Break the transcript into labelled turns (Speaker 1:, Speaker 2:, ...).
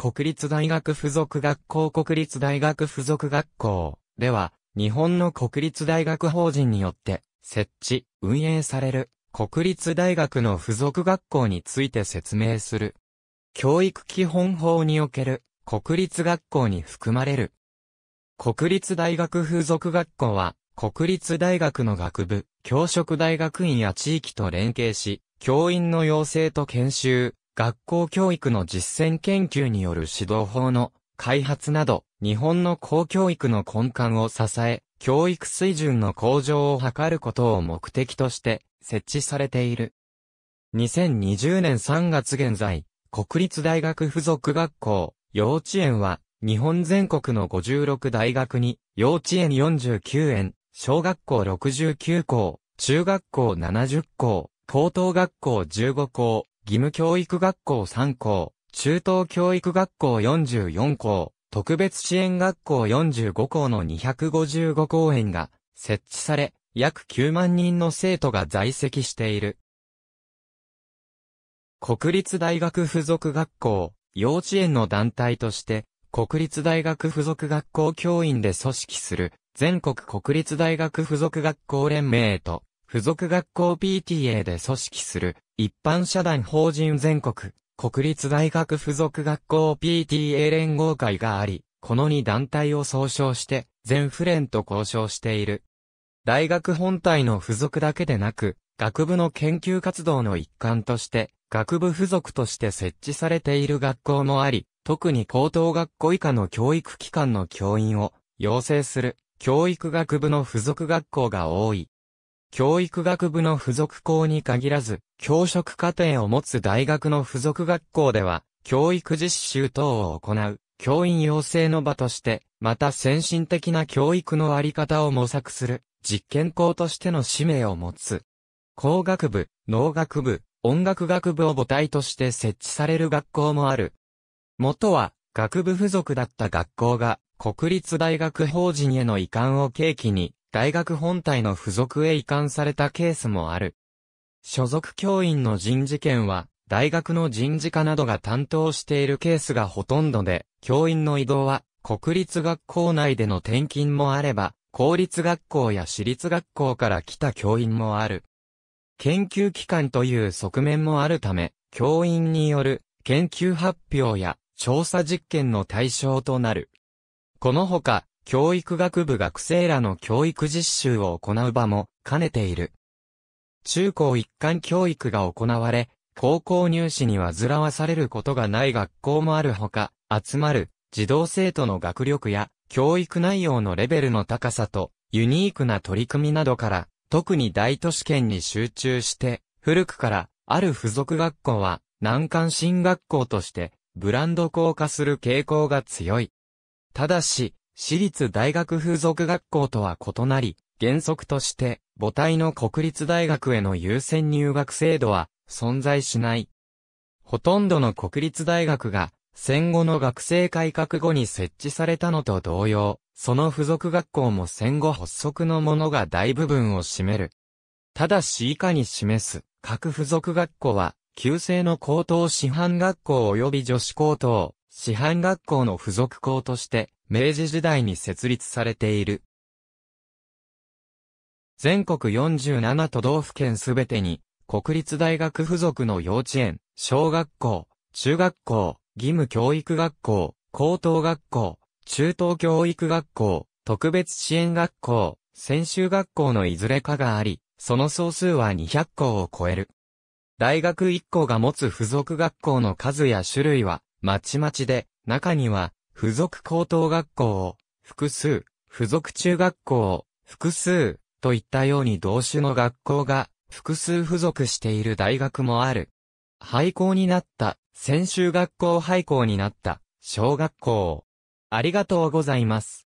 Speaker 1: 国立大学附属学校国立大学附属学校では、日本の国立大学法人によって設置、運営される国立大学の附属学校について説明する。教育基本法における国立学校に含まれる。国立大学附属学校は、国立大学の学部、教職大学院や地域と連携し、教員の養成と研修、学校教育の実践研究による指導法の開発など、日本の公教育の根幹を支え、教育水準の向上を図ることを目的として設置されている。2020年3月現在、国立大学附属学校、幼稚園は、日本全国の56大学に、幼稚園49園、小学校69校、中学校70校、高等学校15校、義務教育学校3校、中等教育学校44校、特別支援学校45校の255公園が設置され、約9万人の生徒が在籍している。国立大学附属学校、幼稚園の団体として、国立大学附属学校教員で組織する、全国国立大学附属学校連盟と、付属学校 PTA で組織する、一般社団法人全国、国立大学付属学校 PTA 連合会があり、この2団体を総称して、全フレンと交渉している。大学本体の付属だけでなく、学部の研究活動の一環として、学部付属として設置されている学校もあり、特に高等学校以下の教育機関の教員を養成する教育学部の付属学校が多い。教育学部の付属校に限らず、教職課程を持つ大学の付属学校では、教育実習等を行う、教員養成の場として、また先進的な教育のあり方を模索する、実験校としての使命を持つ。工学部、農学部、音楽学部を母体として設置される学校もある。元は、学部付属だった学校が、国立大学法人への移管を契機に、大学本体の付属へ移管されたケースもある。所属教員の人事権は、大学の人事課などが担当しているケースがほとんどで、教員の移動は、国立学校内での転勤もあれば、公立学校や私立学校から来た教員もある。研究機関という側面もあるため、教員による研究発表や調査実験の対象となる。このほか、教育学部学生らの教育実習を行う場も兼ねている。中高一貫教育が行われ、高校入試にはずらわされることがない学校もあるほか、集まる児童生徒の学力や教育内容のレベルの高さとユニークな取り組みなどから、特に大都市圏に集中して、古くからある付属学校は難関進学校としてブランド効果する傾向が強い。ただし、私立大学風俗学校とは異なり、原則として、母体の国立大学への優先入学制度は存在しない。ほとんどの国立大学が戦後の学生改革後に設置されたのと同様、その付属学校も戦後発足のものが大部分を占める。ただし以下に示す各付属学校は、旧制の高等師範学校及び女子高等、師範学校の付属校として明治時代に設立されている。全国47都道府県すべてに、国立大学付属の幼稚園、小学校、中学校、義務教育学校、高等学校、中等教育学校、特別支援学校、専修学校のいずれかがあり、その総数は200校を超える。大学1校が持つ付属学校の数や種類は、まちまちで、中には、付属高等学校を、複数、付属中学校を、複数、といったように同種の学校が、複数付属している大学もある。廃校になった、専修学校廃校になった、小学校。ありがとうございます。